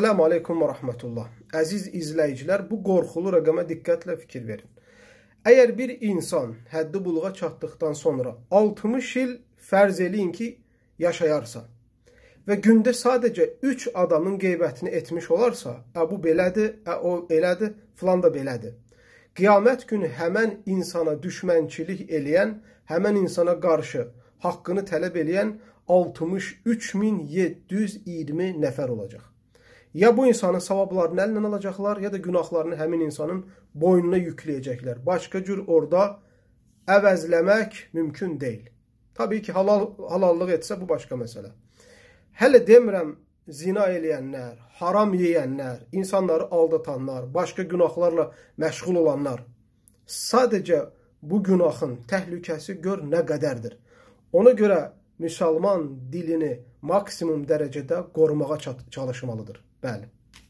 Salamu aleykum və rəhmətullah. Əziz izləyicilər, bu qorxulu rəqəmə diqqətlə fikir verin. Əgər bir insan həddi buluğa çatdıqdan sonra 60 il fərz eləyin ki, yaşayarsa və gündə sadəcə 3 adamın qeybətini etmiş olarsa, ə, bu belədir, ə, o elədir, filan da belədir. Qiyamət günü həmən insana düşmənçilik eləyən, həmən insana qarşı haqqını tələb eləyən 63720 nəfər olacaq. Ya bu insanın savablarını əlindən alacaqlar, ya da günahlarını həmin insanın boynuna yükləyəcəklər. Başqa cür orada əvəzləmək mümkün deyil. Təbii ki, halal, halallıq etsə bu başqa məsələ. Hələ demirəm zina eləyənlər, haram yeyənlər, insanları aldatanlar, başqa günahlarla məşğul olanlar. Sadəcə bu günahın təhlükəsi gör nə qədərdir. Ona görə müsəlman dilini maksimum dərəcədə qorumağa çalışmalıdır. Bəli.